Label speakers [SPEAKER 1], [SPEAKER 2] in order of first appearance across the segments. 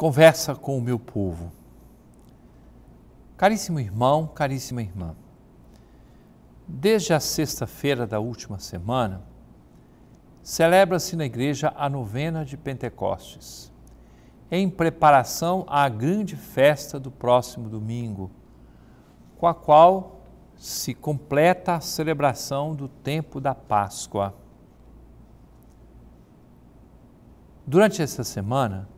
[SPEAKER 1] conversa com o meu povo. Caríssimo irmão, caríssima irmã, desde a sexta-feira da última semana, celebra-se na igreja a novena de Pentecostes, em preparação à grande festa do próximo domingo, com a qual se completa a celebração do tempo da Páscoa. Durante essa semana,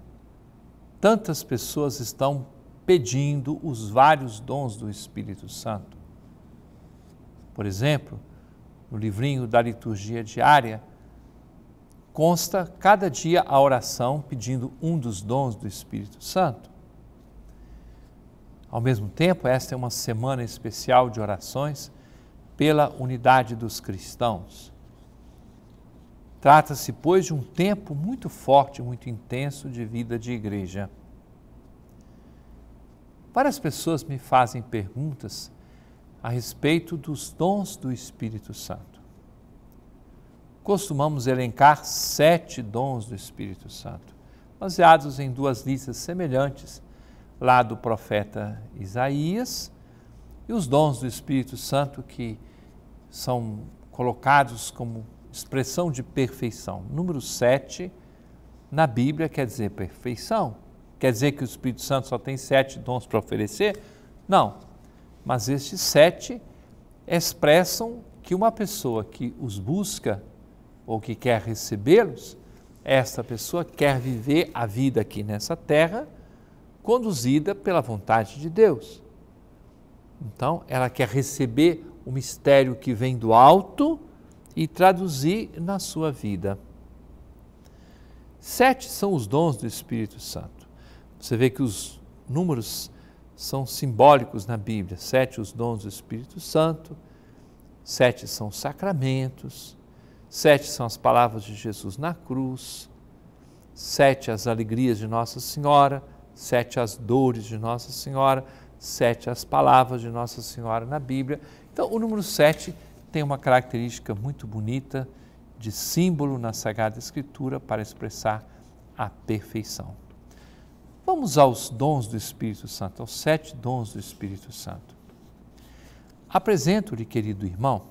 [SPEAKER 1] tantas pessoas estão pedindo os vários dons do Espírito Santo. Por exemplo, no livrinho da liturgia diária, consta cada dia a oração pedindo um dos dons do Espírito Santo. Ao mesmo tempo, esta é uma semana especial de orações pela unidade dos cristãos. Trata-se, pois, de um tempo muito forte, muito intenso de vida de igreja. Várias pessoas me fazem perguntas a respeito dos dons do Espírito Santo. Costumamos elencar sete dons do Espírito Santo, baseados em duas listas semelhantes, lá do profeta Isaías, e os dons do Espírito Santo que são colocados como expressão de perfeição. Número 7, na Bíblia quer dizer perfeição. Quer dizer que o Espírito Santo só tem sete dons para oferecer? Não. Mas estes sete expressam que uma pessoa que os busca ou que quer recebê-los, esta pessoa quer viver a vida aqui nessa terra conduzida pela vontade de Deus. Então, ela quer receber o mistério que vem do alto e traduzir na sua vida. Sete são os dons do Espírito Santo. Você vê que os números são simbólicos na Bíblia: sete os dons do Espírito Santo, sete são os sacramentos, sete são as palavras de Jesus na cruz, sete as alegrias de Nossa Senhora, sete as dores de Nossa Senhora, sete as palavras de Nossa Senhora na Bíblia. Então, o número sete tem uma característica muito bonita de símbolo na Sagrada Escritura para expressar a perfeição. Vamos aos dons do Espírito Santo, aos sete dons do Espírito Santo. Apresento-lhe, querido irmão,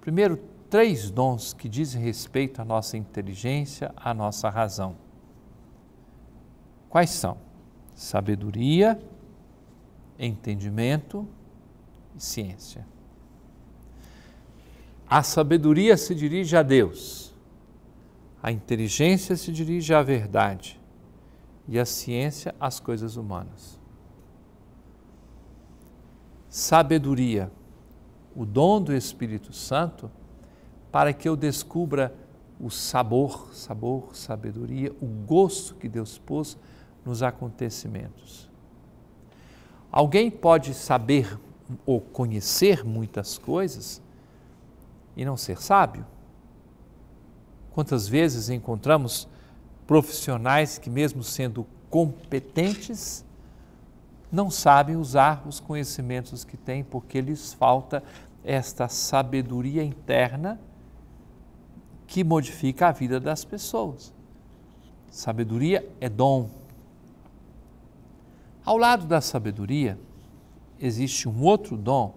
[SPEAKER 1] primeiro três dons que dizem respeito à nossa inteligência, à nossa razão. Quais são? Sabedoria, entendimento e ciência. A sabedoria se dirige a Deus, a inteligência se dirige à verdade e a ciência às coisas humanas. Sabedoria, o dom do Espírito Santo, para que eu descubra o sabor, sabor, sabedoria, o gosto que Deus pôs nos acontecimentos. Alguém pode saber ou conhecer muitas coisas e não ser sábio? Quantas vezes encontramos profissionais que, mesmo sendo competentes, não sabem usar os conhecimentos que têm porque lhes falta esta sabedoria interna que modifica a vida das pessoas. Sabedoria é dom. Ao lado da sabedoria, existe um outro dom,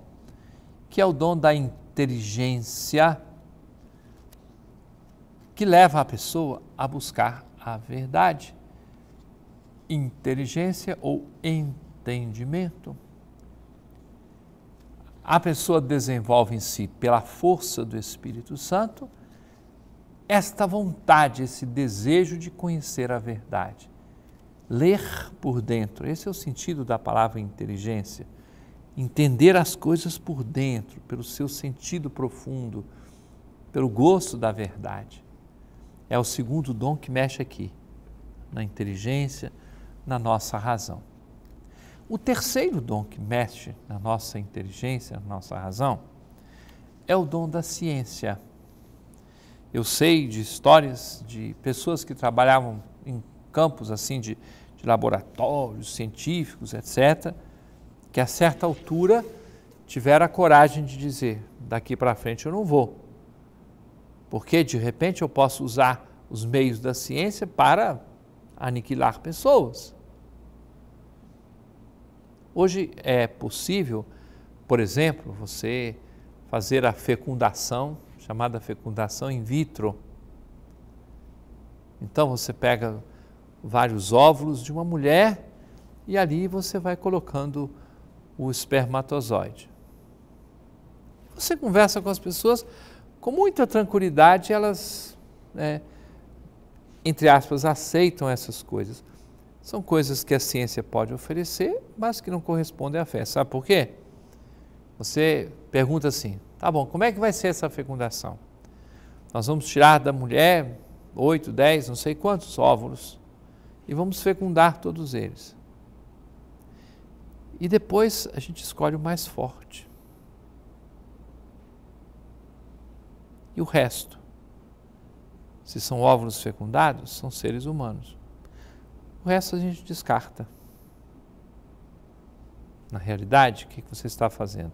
[SPEAKER 1] que é o dom da inteligência inteligência que leva a pessoa a buscar a verdade. Inteligência ou entendimento. A pessoa desenvolve em si, pela força do Espírito Santo, esta vontade, esse desejo de conhecer a verdade. Ler por dentro, esse é o sentido da palavra inteligência entender as coisas por dentro, pelo seu sentido profundo, pelo gosto da verdade. É o segundo dom que mexe aqui, na inteligência, na nossa razão. O terceiro dom que mexe na nossa inteligência, na nossa razão, é o dom da ciência. Eu sei de histórias de pessoas que trabalhavam em campos assim de, de laboratórios científicos, etc., que a certa altura tiveram a coragem de dizer: daqui para frente eu não vou. Porque de repente eu posso usar os meios da ciência para aniquilar pessoas. Hoje é possível, por exemplo, você fazer a fecundação, chamada fecundação in vitro. Então você pega vários óvulos de uma mulher e ali você vai colocando o espermatozoide. Você conversa com as pessoas com muita tranquilidade, elas, né, entre aspas, aceitam essas coisas. São coisas que a ciência pode oferecer, mas que não correspondem à fé. Sabe por quê? Você pergunta assim: tá bom, como é que vai ser essa fecundação? Nós vamos tirar da mulher oito, dez, não sei quantos óvulos e vamos fecundar todos eles. E depois a gente escolhe o mais forte. E o resto? Se são óvulos fecundados, são seres humanos. O resto a gente descarta. Na realidade, o que você está fazendo?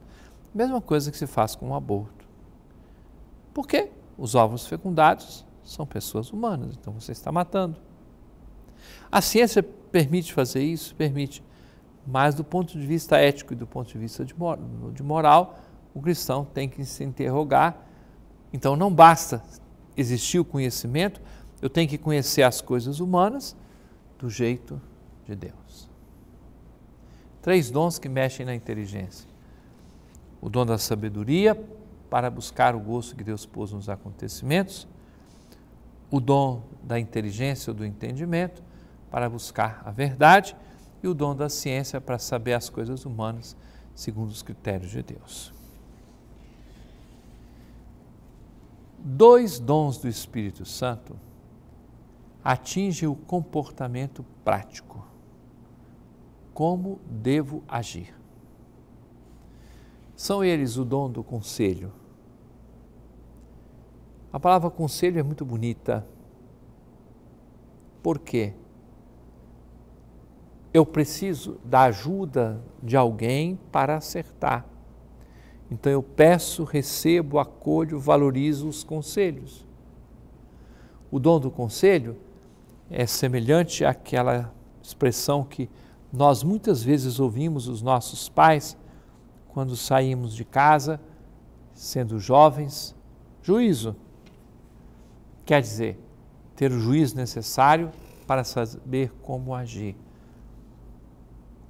[SPEAKER 1] Mesma coisa que se faz com o um aborto. Por quê? Os óvulos fecundados são pessoas humanas, então você está matando. A ciência permite fazer isso? Permite. Mas do ponto de vista ético e do ponto de vista de moral, o cristão tem que se interrogar. Então não basta existir o conhecimento, eu tenho que conhecer as coisas humanas do jeito de Deus. Três dons que mexem na inteligência: o dom da sabedoria, para buscar o gosto que Deus pôs nos acontecimentos, o dom da inteligência ou do entendimento, para buscar a verdade e o dom da ciência para saber as coisas humanas segundo os critérios de Deus. Dois dons do Espírito Santo atingem o comportamento prático. Como devo agir? São eles o dom do conselho. A palavra conselho é muito bonita. Por quê? eu preciso da ajuda de alguém para acertar. Então eu peço, recebo, acolho, valorizo os conselhos. O dom do conselho é semelhante àquela expressão que nós muitas vezes ouvimos os nossos pais quando saímos de casa, sendo jovens, juízo. Quer dizer, ter o juízo necessário para saber como agir.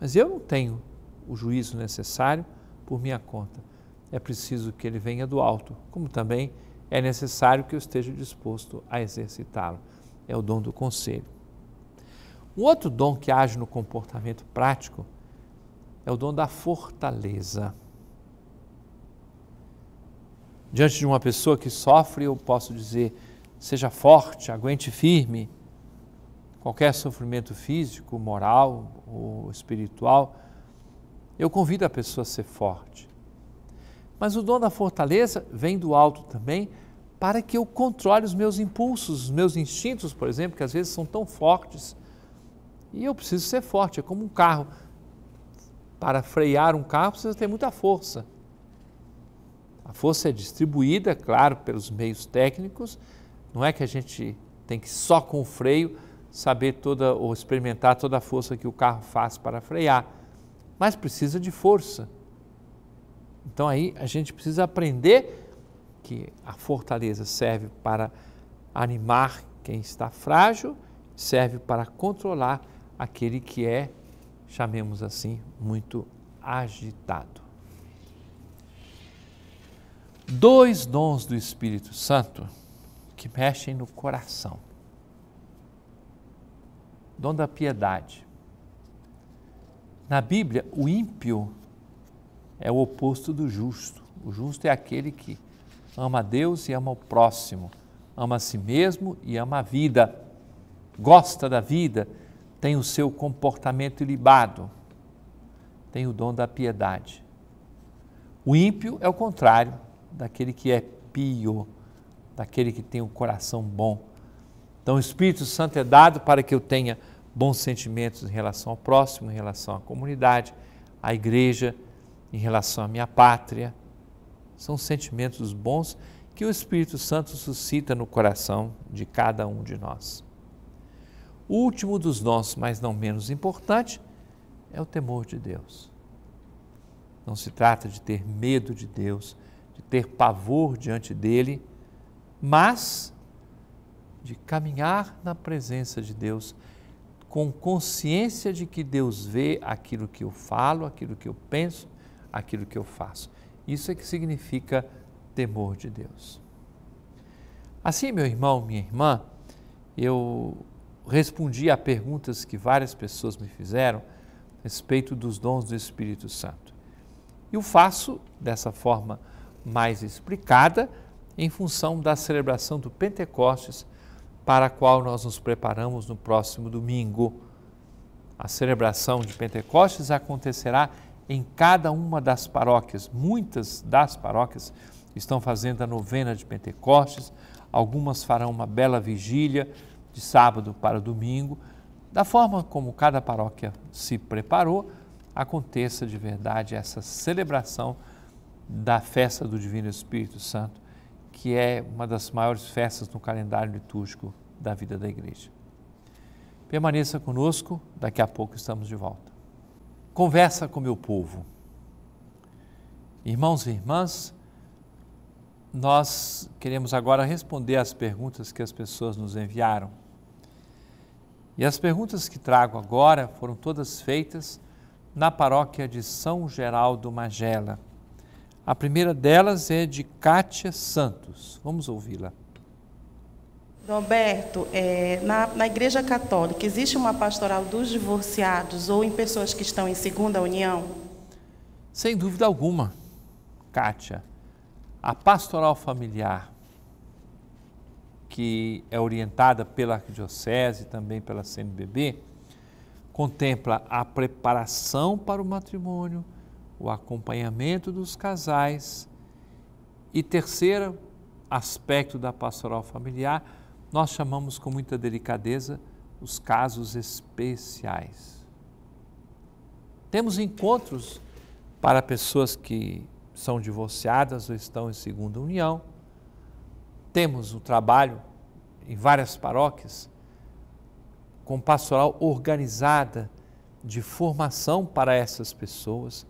[SPEAKER 1] Mas eu não tenho o juízo necessário por minha conta. É preciso que ele venha do alto, como também é necessário que eu esteja disposto a exercitá-lo. É o dom do conselho. Um outro dom que age no comportamento prático é o dom da fortaleza. Diante de uma pessoa que sofre, eu posso dizer: seja forte, aguente firme qualquer sofrimento físico, moral ou espiritual, eu convido a pessoa a ser forte. Mas o dom da fortaleza vem do alto também, para que eu controle os meus impulsos, os meus instintos, por exemplo, que às vezes são tão fortes. E eu preciso ser forte, é como um carro. Para frear um carro precisa ter muita força. A força é distribuída, é claro, pelos meios técnicos. Não é que a gente tem que só com o freio saber toda ou experimentar toda a força que o carro faz para frear, mas precisa de força. Então aí a gente precisa aprender que a fortaleza serve para animar quem está frágil, serve para controlar aquele que é, chamemos assim, muito agitado. Dois dons do Espírito Santo que mexem no coração dom da piedade. Na Bíblia, o ímpio é o oposto do justo. O justo é aquele que ama a Deus e ama o próximo, ama a si mesmo e ama a vida, gosta da vida, tem o seu comportamento ilibado, tem o dom da piedade. O ímpio é o contrário daquele que é pio, daquele que tem o um coração bom então, o Espírito Santo é dado para que eu tenha bons sentimentos em relação ao próximo, em relação à comunidade, à igreja, em relação à minha pátria. São sentimentos bons que o Espírito Santo suscita no coração de cada um de nós. O último dos nossos, mas não menos importante, é o temor de Deus. Não se trata de ter medo de Deus, de ter pavor diante dele, mas de caminhar na presença de Deus, com consciência de que Deus vê aquilo que eu falo, aquilo que eu penso, aquilo que eu faço. Isso é que significa temor de Deus. Assim, meu irmão, minha irmã, eu respondi a perguntas que várias pessoas me fizeram a respeito dos dons do Espírito Santo. E o faço dessa forma mais explicada em função da celebração do Pentecostes para a qual nós nos preparamos no próximo domingo. A celebração de Pentecostes acontecerá em cada uma das paróquias. Muitas das paróquias estão fazendo a novena de Pentecostes, algumas farão uma bela vigília de sábado para domingo. Da forma como cada paróquia se preparou, aconteça de verdade essa celebração da festa do Divino Espírito Santo que é uma das maiores festas no calendário litúrgico da vida da igreja. Permaneça conosco, daqui a pouco estamos de volta. Conversa com meu povo. Irmãos e irmãs, nós queremos agora responder às perguntas que as pessoas nos enviaram. E as perguntas que trago agora foram todas feitas na paróquia de São Geraldo Magela a primeira delas é de Kátia Santos. Vamos ouvi-la. Roberto, é, na, na, Igreja Católica existe uma pastoral dos divorciados ou em pessoas que estão em segunda união? Sem dúvida alguma, Kátia. A pastoral familiar, que é orientada pela Arquidiocese e também pela CNBB, contempla a preparação para o matrimônio, o acompanhamento dos casais. E terceiro aspecto da pastoral familiar, nós chamamos com muita delicadeza os casos especiais. Temos encontros para pessoas que são divorciadas ou estão em segunda união. Temos o um trabalho em várias paróquias com pastoral organizada de formação para essas pessoas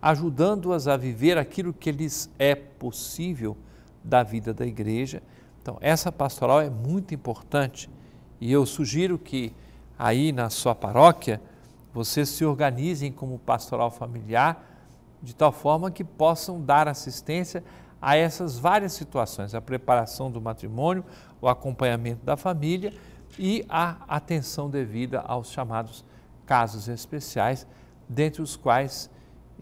[SPEAKER 1] ajudando-as a viver aquilo que lhes é possível da vida da igreja. Então, essa pastoral é muito importante e eu sugiro que aí na sua paróquia vocês se organizem como pastoral familiar de tal forma que possam dar assistência a essas várias situações, a preparação do matrimônio, o acompanhamento da família e a atenção devida aos chamados casos especiais, dentre os quais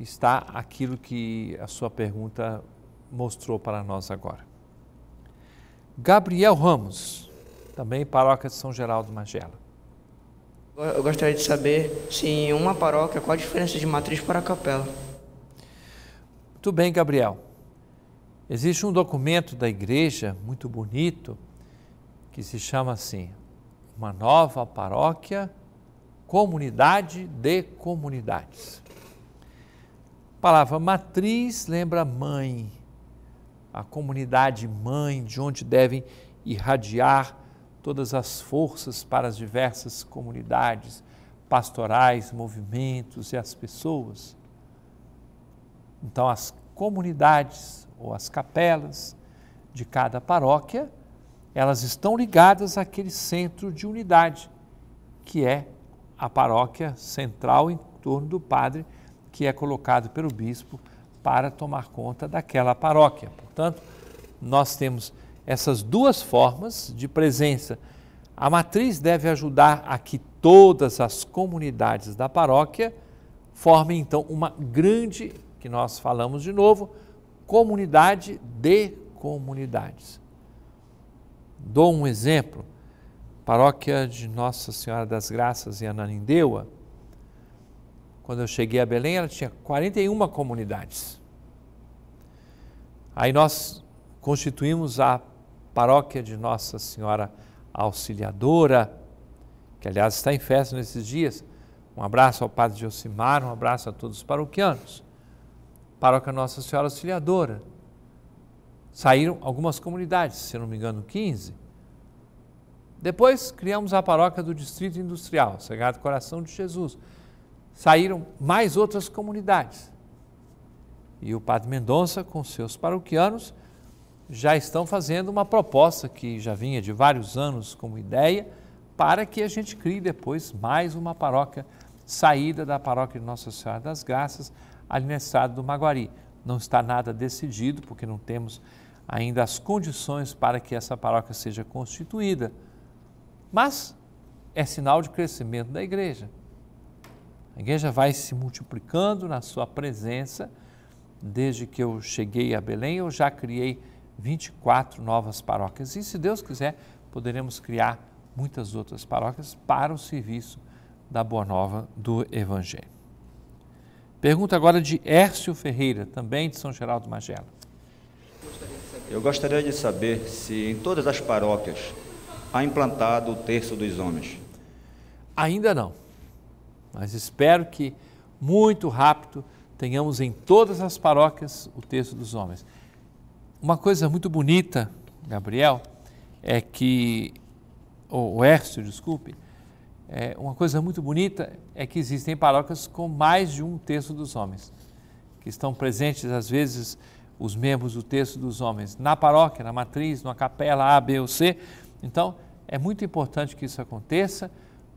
[SPEAKER 1] está aquilo que a sua pergunta mostrou para nós agora. Gabriel Ramos, também paróquia de São Geraldo Magela. Eu gostaria de saber se em uma paróquia qual a diferença de matriz para capela. Muito bem, Gabriel. Existe um documento da igreja muito bonito que se chama assim: Uma nova paróquia, comunidade de comunidades. A palavra matriz lembra mãe, a comunidade mãe, de onde devem irradiar todas as forças para as diversas comunidades pastorais, movimentos e as pessoas. Então, as comunidades ou as capelas de cada paróquia, elas estão ligadas àquele centro de unidade, que é a paróquia central em torno do padre que é colocado pelo bispo para tomar conta daquela paróquia. Portanto, nós temos essas duas formas de presença. A matriz deve ajudar a que todas as comunidades da paróquia formem então uma grande, que nós falamos de novo, comunidade de comunidades. Dou um exemplo. Paróquia de Nossa Senhora das Graças em Ananindeua, quando eu cheguei a Belém, ela tinha 41 comunidades. Aí nós constituímos a paróquia de Nossa Senhora Auxiliadora, que aliás está em festa nesses dias. Um abraço ao padre Josimar, um abraço a todos os paroquianos. Paróquia Nossa Senhora Auxiliadora. Saíram algumas comunidades, se não me engano, 15. Depois criamos a paróquia do Distrito Industrial, Sagrado Coração de Jesus saíram mais outras comunidades. E o padre Mendonça, com seus paroquianos, já estão fazendo uma proposta que já vinha de vários anos como ideia, para que a gente crie depois mais uma paróquia, saída da paróquia de Nossa Senhora das Graças, ali na estrada do Maguari. Não está nada decidido, porque não temos ainda as condições para que essa paróquia seja constituída, mas é sinal de crescimento da igreja. A igreja vai se multiplicando na sua presença. Desde que eu cheguei a Belém, eu já criei 24 novas paróquias. E se Deus quiser, poderemos criar muitas outras paróquias para o serviço da Boa Nova do Evangelho. Pergunta agora de Hércio Ferreira, também de São Geraldo Magela. Eu gostaria de saber se em todas as paróquias há implantado o terço dos homens. Ainda não mas espero que muito rápido tenhamos em todas as paróquias o texto dos homens. Uma coisa muito bonita, Gabriel, é que, ou Hércio, desculpe, é, uma coisa muito bonita é que existem paróquias com mais de um texto dos homens, que estão presentes às vezes os membros do texto dos homens na paróquia, na matriz, na capela A, B ou C. Então, é muito importante que isso aconteça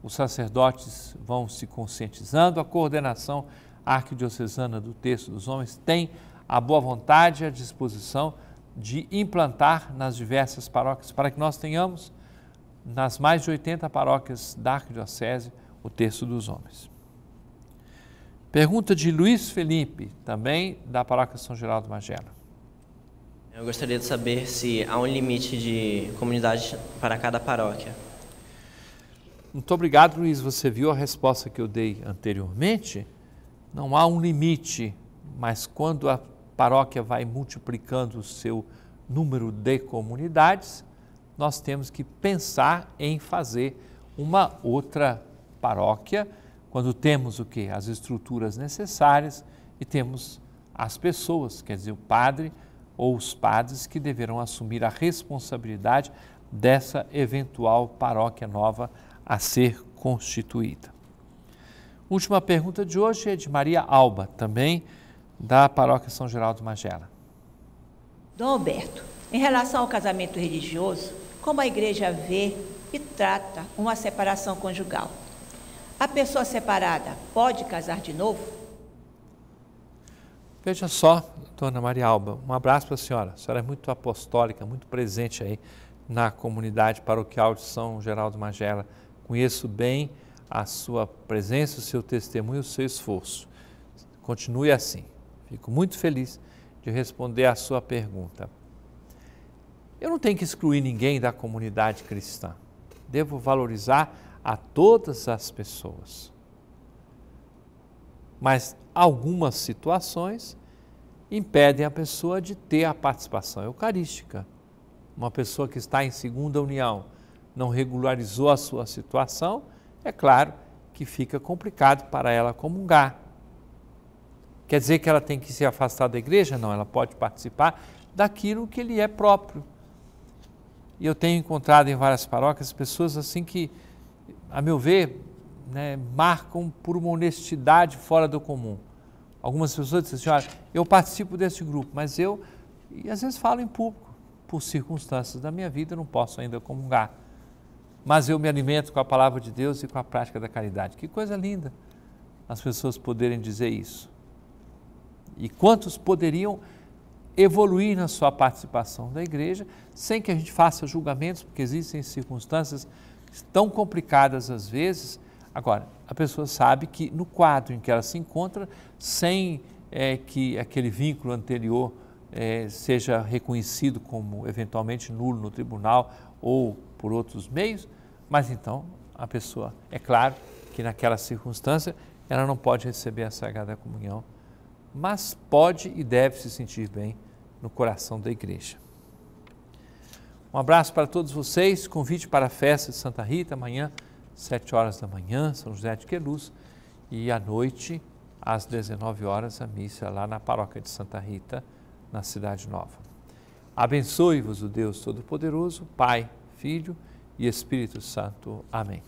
[SPEAKER 1] os sacerdotes vão se conscientizando, a coordenação arquidiocesana do texto dos homens tem a boa vontade e a disposição de implantar nas diversas paróquias, para que nós tenhamos nas mais de 80 paróquias da arquidiocese o texto dos homens. Pergunta de Luiz Felipe, também da paróquia São Geraldo Magela. Eu gostaria de saber se há um limite de comunidade para cada paróquia. Muito obrigado, Luiz. Você viu a resposta que eu dei anteriormente? Não há um limite, mas quando a paróquia vai multiplicando o seu número de comunidades, nós temos que pensar em fazer uma outra paróquia, quando temos o que? As estruturas necessárias e temos as pessoas, quer dizer, o padre ou os padres que deverão assumir a responsabilidade dessa eventual paróquia nova a ser constituída. Última pergunta de hoje é de Maria Alba, também da Paróquia São Geraldo Magela. Dom Alberto, em relação ao casamento religioso, como a igreja vê e trata uma separação conjugal? A pessoa separada pode casar de novo? Veja só, dona Maria Alba, um abraço para a senhora. A senhora é muito apostólica, muito presente aí na comunidade paroquial de São Geraldo Magela, Conheço bem a sua presença, o seu testemunho, o seu esforço. Continue assim. Fico muito feliz de responder à sua pergunta. Eu não tenho que excluir ninguém da comunidade cristã. Devo valorizar a todas as pessoas. Mas algumas situações impedem a pessoa de ter a participação eucarística. Uma pessoa que está em segunda união, não regularizou a sua situação, é claro que fica complicado para ela comungar. Quer dizer que ela tem que se afastar da igreja? Não, ela pode participar daquilo que lhe é próprio. E eu tenho encontrado em várias paróquias pessoas assim que, a meu ver, né, marcam por uma honestidade fora do comum. Algumas pessoas dizem assim, olha, eu participo desse grupo, mas eu, e às vezes falo em público, por circunstâncias da minha vida, não posso ainda comungar mas eu me alimento com a palavra de Deus e com a prática da caridade. Que coisa linda as pessoas poderem dizer isso. E quantos poderiam evoluir na sua participação da igreja sem que a gente faça julgamentos, porque existem circunstâncias tão complicadas às vezes. Agora, a pessoa sabe que no quadro em que ela se encontra, sem é, que aquele vínculo anterior é, seja reconhecido como eventualmente nulo no tribunal ou por outros meios, mas então a pessoa, é claro que naquela circunstância ela não pode receber a Sagrada Comunhão, mas pode e deve se sentir bem no coração da igreja. Um abraço para todos vocês, convite para a festa de Santa Rita, amanhã, 7 horas da manhã, São José de Queluz, e à noite, às 19 horas, a missa lá na paróquia de Santa Rita, na Cidade Nova. Abençoe-vos o Deus Todo-Poderoso, Pai, Filho e Espírito Santo. Amém.